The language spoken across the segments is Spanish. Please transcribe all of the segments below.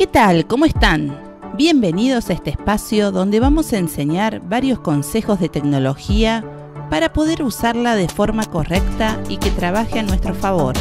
¿Qué tal? ¿Cómo están? Bienvenidos a este espacio donde vamos a enseñar varios consejos de tecnología para poder usarla de forma correcta y que trabaje a nuestro favor.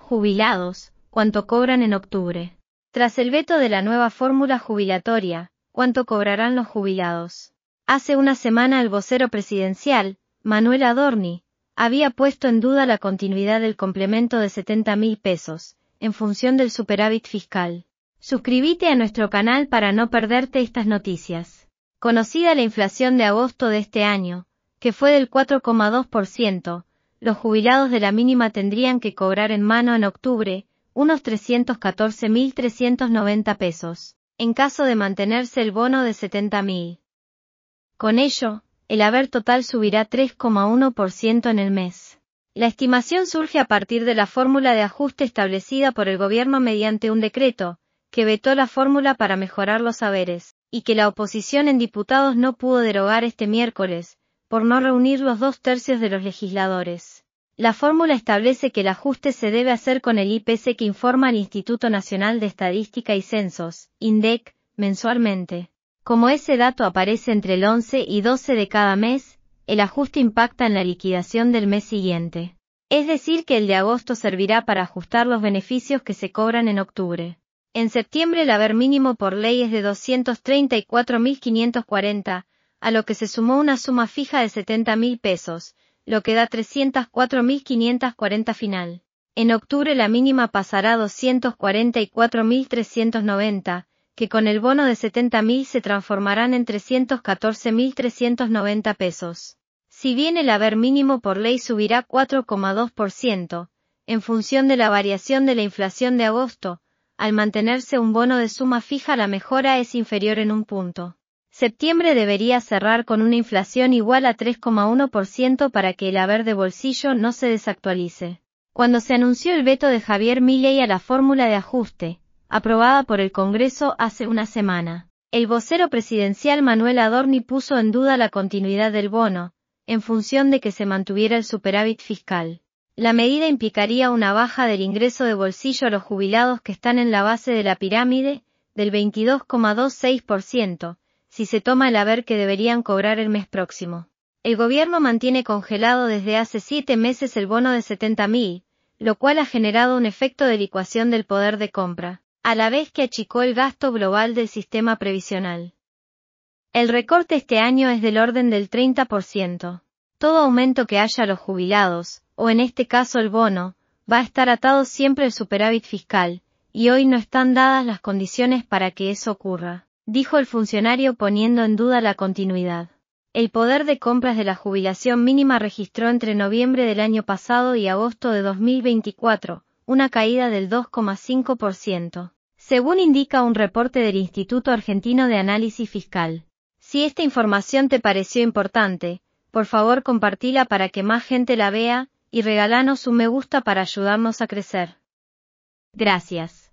Jubilados, ¿cuánto cobran en octubre? Tras el veto de la nueva fórmula jubilatoria, ¿cuánto cobrarán los jubilados? Hace una semana el vocero presidencial, Manuel Adorni, había puesto en duda la continuidad del complemento de 70 mil pesos, en función del superávit fiscal. Suscríbete a nuestro canal para no perderte estas noticias. Conocida la inflación de agosto de este año, que fue del 4,2%, los jubilados de la mínima tendrían que cobrar en mano en octubre unos 314.390 pesos, en caso de mantenerse el bono de 70.000. Con ello, el haber total subirá 3,1% en el mes. La estimación surge a partir de la fórmula de ajuste establecida por el gobierno mediante un decreto, que vetó la fórmula para mejorar los saberes, y que la oposición en diputados no pudo derogar este miércoles, por no reunir los dos tercios de los legisladores. La fórmula establece que el ajuste se debe hacer con el IPC que informa al Instituto Nacional de Estadística y Censos, INDEC, mensualmente. Como ese dato aparece entre el 11 y 12 de cada mes, el ajuste impacta en la liquidación del mes siguiente. Es decir, que el de agosto servirá para ajustar los beneficios que se cobran en octubre. En septiembre el haber mínimo por ley es de 234.540, a lo que se sumó una suma fija de 70.000 pesos, lo que da 304.540 final. En octubre la mínima pasará a 244.390, que con el bono de 70.000 se transformarán en 314.390 pesos. Si bien el haber mínimo por ley subirá 4,2%, en función de la variación de la inflación de agosto, al mantenerse un bono de suma fija la mejora es inferior en un punto. Septiembre debería cerrar con una inflación igual a 3,1% para que el haber de bolsillo no se desactualice. Cuando se anunció el veto de Javier Milley a la fórmula de ajuste, aprobada por el Congreso hace una semana, el vocero presidencial Manuel Adorni puso en duda la continuidad del bono, en función de que se mantuviera el superávit fiscal. La medida implicaría una baja del ingreso de bolsillo a los jubilados que están en la base de la pirámide, del 22,26%, si se toma el haber que deberían cobrar el mes próximo. El gobierno mantiene congelado desde hace siete meses el bono de 70.000, lo cual ha generado un efecto de licuación del poder de compra, a la vez que achicó el gasto global del sistema previsional. El recorte este año es del orden del 30%. Todo aumento que haya a los jubilados, o en este caso el bono, va a estar atado siempre al superávit fiscal, y hoy no están dadas las condiciones para que eso ocurra, dijo el funcionario poniendo en duda la continuidad. El poder de compras de la jubilación mínima registró entre noviembre del año pasado y agosto de 2024 una caída del 2,5%, según indica un reporte del Instituto Argentino de Análisis Fiscal. Si esta información te pareció importante, por favor compartila para que más gente la vea, y regalanos un me gusta para ayudarnos a crecer. Gracias.